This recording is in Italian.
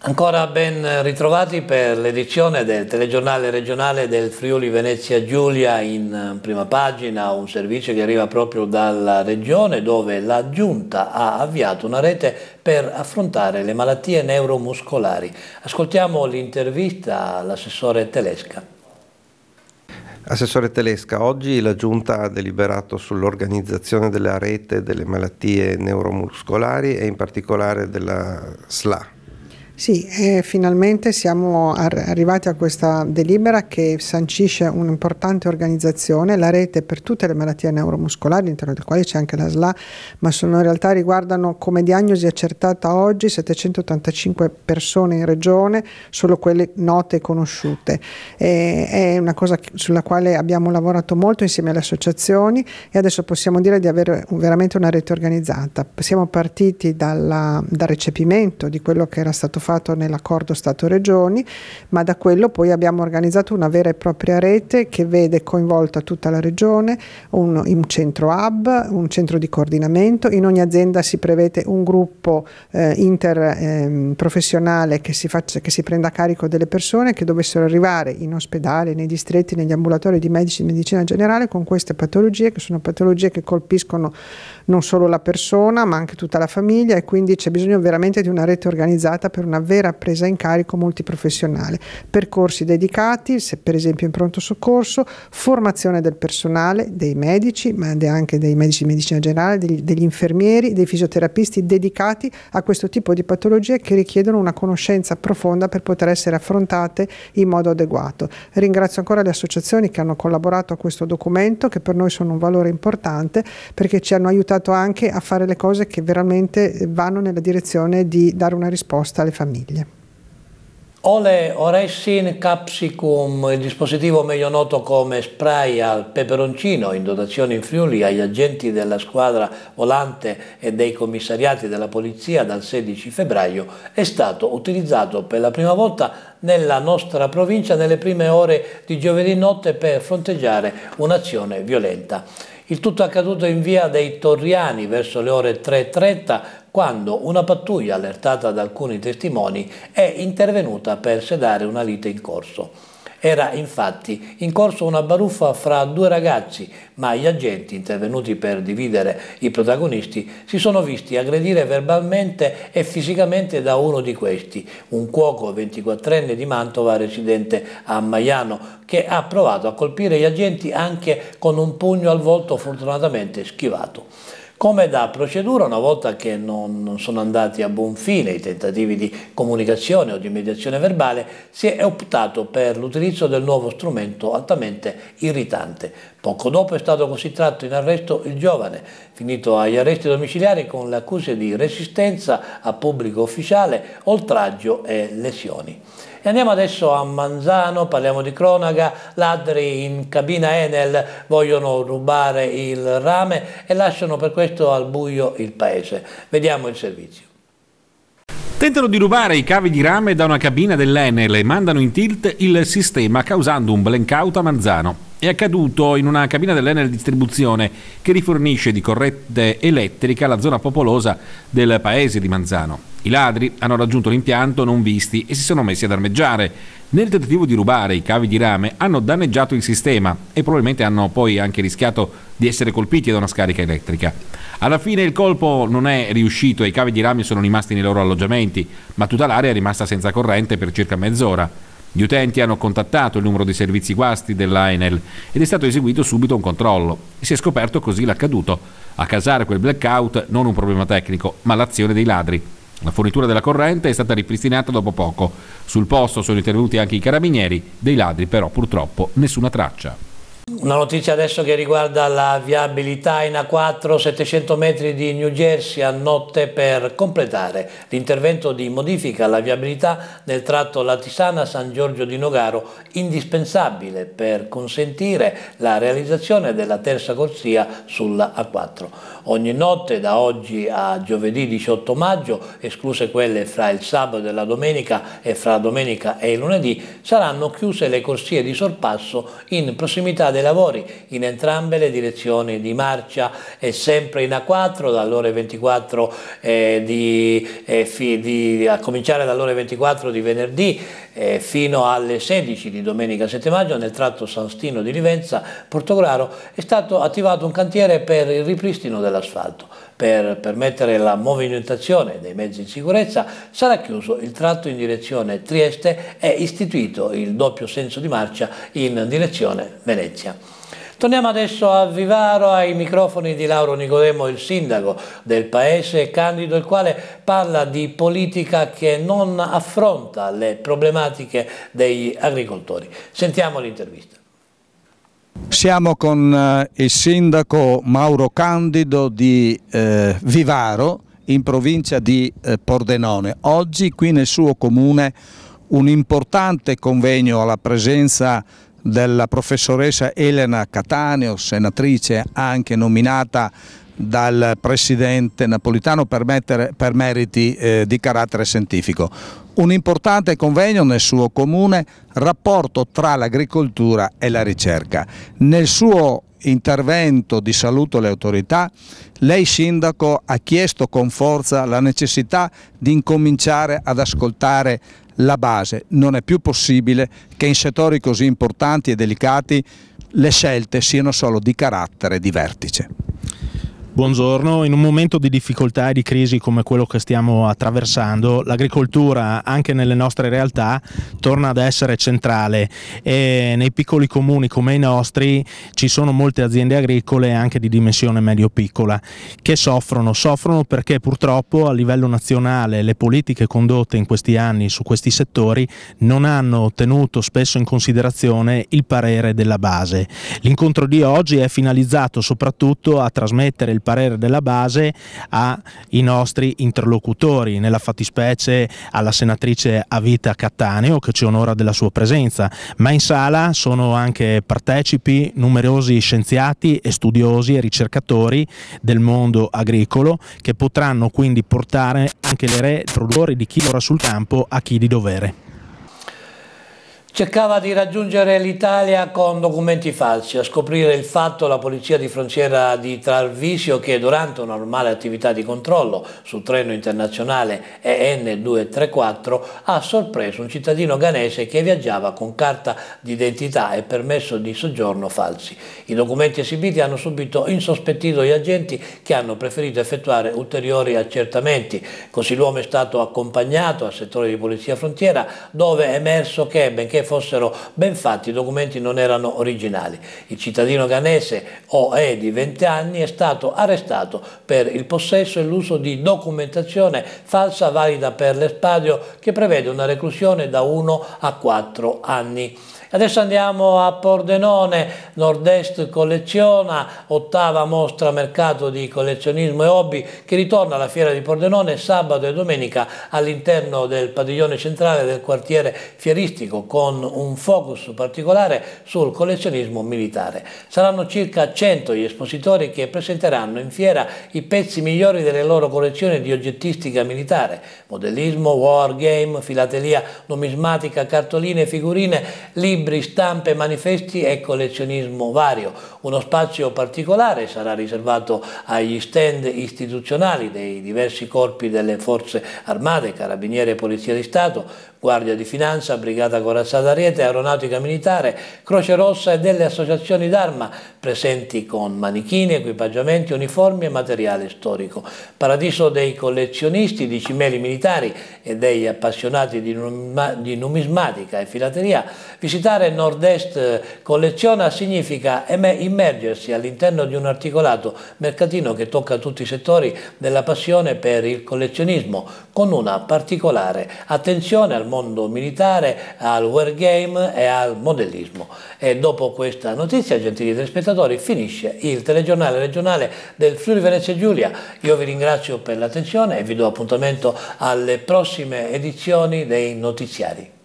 Ancora ben ritrovati per l'edizione del telegiornale regionale del Friuli Venezia Giulia in prima pagina, un servizio che arriva proprio dalla regione dove la Giunta ha avviato una rete per affrontare le malattie neuromuscolari. Ascoltiamo l'intervista all'assessore Telesca. Assessore Telesca, oggi la Giunta ha deliberato sull'organizzazione della rete delle malattie neuromuscolari e in particolare della SLA sì, eh, finalmente siamo arrivati a questa delibera che sancisce un'importante organizzazione, la rete per tutte le malattie neuromuscolari, all'interno del quale c'è anche la SLA, ma sono in realtà riguardano come diagnosi accertata oggi 785 persone in regione, solo quelle note e conosciute. E, è una cosa sulla quale abbiamo lavorato molto insieme alle associazioni e adesso possiamo dire di avere veramente una rete organizzata. Siamo partiti dalla, dal recepimento di quello che era stato fatto fatto nell'accordo Stato-Regioni, ma da quello poi abbiamo organizzato una vera e propria rete che vede coinvolta tutta la Regione, un, un centro hub, un centro di coordinamento, in ogni azienda si prevede un gruppo eh, interprofessionale ehm, eh, che, che, si prenda a carico delle persone che dovessero arrivare in ospedale, nei distretti, negli ambulatori di medici di medicina generale con queste patologie che sono patologie che colpiscono non solo la persona ma anche tutta la famiglia e quindi c'è bisogno veramente di una rete organizzata per una una vera presa in carico multiprofessionale, percorsi dedicati, se per esempio in pronto soccorso, formazione del personale, dei medici, ma anche dei medici di medicina generale, degli, degli infermieri, dei fisioterapisti dedicati a questo tipo di patologie che richiedono una conoscenza profonda per poter essere affrontate in modo adeguato. Ringrazio ancora le associazioni che hanno collaborato a questo documento che per noi sono un valore importante perché ci hanno aiutato anche a fare le cose che veramente vanno nella direzione di dare una risposta alle famiglie famiglie. Ole Oressin Capsicum, il dispositivo meglio noto come spray al peperoncino in dotazione in Friuli agli agenti della squadra volante e dei commissariati della polizia dal 16 febbraio, è stato utilizzato per la prima volta nella nostra provincia nelle prime ore di giovedì notte per fronteggiare un'azione violenta. Il tutto è accaduto in via dei Torriani verso le ore 3.30 quando una pattuglia allertata da alcuni testimoni è intervenuta per sedare una lite in corso. Era infatti in corso una baruffa fra due ragazzi, ma gli agenti intervenuti per dividere i protagonisti si sono visti aggredire verbalmente e fisicamente da uno di questi, un cuoco 24enne di Mantova residente a Maiano, che ha provato a colpire gli agenti anche con un pugno al volto fortunatamente schivato. Come da procedura, una volta che non sono andati a buon fine i tentativi di comunicazione o di mediazione verbale, si è optato per l'utilizzo del nuovo strumento altamente irritante. Poco dopo è stato così tratto in arresto il giovane, finito agli arresti domiciliari con le accuse di resistenza a pubblico ufficiale, oltraggio e lesioni andiamo adesso a Manzano, parliamo di cronaca, ladri in cabina Enel vogliono rubare il rame e lasciano per questo al buio il paese. Vediamo il servizio. Tentano di rubare i cavi di rame da una cabina dell'Enel e mandano in tilt il sistema causando un blackout a Manzano è accaduto in una cabina dell'Enel Distribuzione che rifornisce di corrente elettrica la zona popolosa del paese di Manzano. I ladri hanno raggiunto l'impianto non visti e si sono messi ad armeggiare. Nel tentativo di rubare i cavi di rame hanno danneggiato il sistema e probabilmente hanno poi anche rischiato di essere colpiti da una scarica elettrica. Alla fine il colpo non è riuscito e i cavi di rame sono rimasti nei loro alloggiamenti, ma tutta l'area è rimasta senza corrente per circa mezz'ora. Gli utenti hanno contattato il numero dei servizi guasti dell'ANEL ed è stato eseguito subito un controllo. Si è scoperto così l'accaduto. A casare quel blackout non un problema tecnico, ma l'azione dei ladri. La fornitura della corrente è stata ripristinata dopo poco. Sul posto sono intervenuti anche i carabinieri, dei ladri però purtroppo nessuna traccia. Una notizia adesso che riguarda la viabilità in A4, 700 metri di New Jersey a notte per completare l'intervento di modifica alla viabilità nel tratto Latisana-San Giorgio di Nogaro, indispensabile per consentire la realizzazione della terza corsia sulla A4. Ogni notte da oggi a giovedì 18 maggio, escluse quelle fra il sabato e la domenica e fra domenica e il lunedì, saranno chiuse le corsie di sorpasso in prossimità del dei lavori in entrambe le direzioni di marcia e sempre in A4 dalle 24 eh, di, eh, fi, di, a cominciare dalle ore 24 di venerdì eh, fino alle 16 di domenica 7 maggio nel tratto San di Livenza Portograro è stato attivato un cantiere per il ripristino dell'asfalto per permettere la movimentazione dei mezzi in sicurezza, sarà chiuso il tratto in direzione Trieste e istituito il doppio senso di marcia in direzione Venezia. Venezia. Torniamo adesso a Vivaro, ai microfoni di Lauro Nicodemo, il sindaco del paese Candido, il quale parla di politica che non affronta le problematiche degli agricoltori. Sentiamo l'intervista. Siamo con eh, il sindaco Mauro Candido di eh, Vivaro, in provincia di eh, Pordenone. Oggi qui nel suo comune un importante convegno alla presenza della professoressa Elena Cataneo, senatrice anche nominata dal presidente napolitano per, mettere, per meriti eh, di carattere scientifico. Un importante convegno nel suo comune, rapporto tra l'agricoltura e la ricerca. Nel suo intervento di saluto alle autorità, lei Sindaco ha chiesto con forza la necessità di incominciare ad ascoltare la base. Non è più possibile che in settori così importanti e delicati le scelte siano solo di carattere di vertice. Buongiorno, in un momento di difficoltà e di crisi come quello che stiamo attraversando, l'agricoltura anche nelle nostre realtà torna ad essere centrale e nei piccoli comuni come i nostri ci sono molte aziende agricole anche di dimensione medio-piccola che soffrono, soffrono perché purtroppo a livello nazionale le politiche condotte in questi anni su questi settori non hanno tenuto spesso in considerazione il parere della base. L'incontro di oggi è finalizzato soprattutto a trasmettere il parere della base ai nostri interlocutori, nella fattispecie alla senatrice Avita Cattaneo che ci onora della sua presenza, ma in sala sono anche partecipi numerosi scienziati e studiosi e ricercatori del mondo agricolo che potranno quindi portare anche le re produttori di chi lavora sul campo a chi di dovere. Cercava di raggiungere l'Italia con documenti falsi. A scoprire il fatto la polizia di frontiera di Tralvisio che durante una normale attività di controllo sul treno internazionale EN234 ha sorpreso un cittadino ghanese che viaggiava con carta d'identità e permesso di soggiorno falsi. I documenti esibiti hanno subito insospettito gli agenti che hanno preferito effettuare ulteriori accertamenti. Così l'uomo è stato accompagnato al settore di polizia frontiera dove è emerso che benché fossero ben fatti, i documenti non erano originali. Il cittadino ghanese OE di 20 anni è stato arrestato per il possesso e l'uso di documentazione falsa valida per l'espadio che prevede una reclusione da 1 a 4 anni. Adesso andiamo a Pordenone, Nord-Est colleziona, ottava mostra mercato di collezionismo e hobby che ritorna alla fiera di Pordenone sabato e domenica all'interno del padiglione centrale del quartiere fieristico con con un focus particolare sul collezionismo militare. Saranno circa 100 gli espositori che presenteranno in fiera i pezzi migliori delle loro collezioni di oggettistica militare, modellismo, wargame, filatelia, numismatica, cartoline, figurine, libri, stampe, manifesti e collezionismo vario. Uno spazio particolare sarà riservato agli stand istituzionali dei diversi corpi delle forze armate, carabinieri polizia di Stato, guardia di finanza, brigata corazzata Strada Aeronautica Militare, Croce Rossa e delle associazioni d'arma presenti con manichini, equipaggiamenti, uniformi e materiale storico. Paradiso dei collezionisti di cimeli militari e degli appassionati di, numismatica e filateria, visitare Nord-Est Colleziona significa immergersi all'interno di un articolato mercatino che tocca tutti i settori della passione per il collezionismo, con una particolare attenzione al mondo militare, al guerriero computer game e al modellismo. E dopo questa notizia, gentili telespettatori, finisce il telegiornale regionale del Friuli Venezia Giulia. Io vi ringrazio per l'attenzione e vi do appuntamento alle prossime edizioni dei notiziari.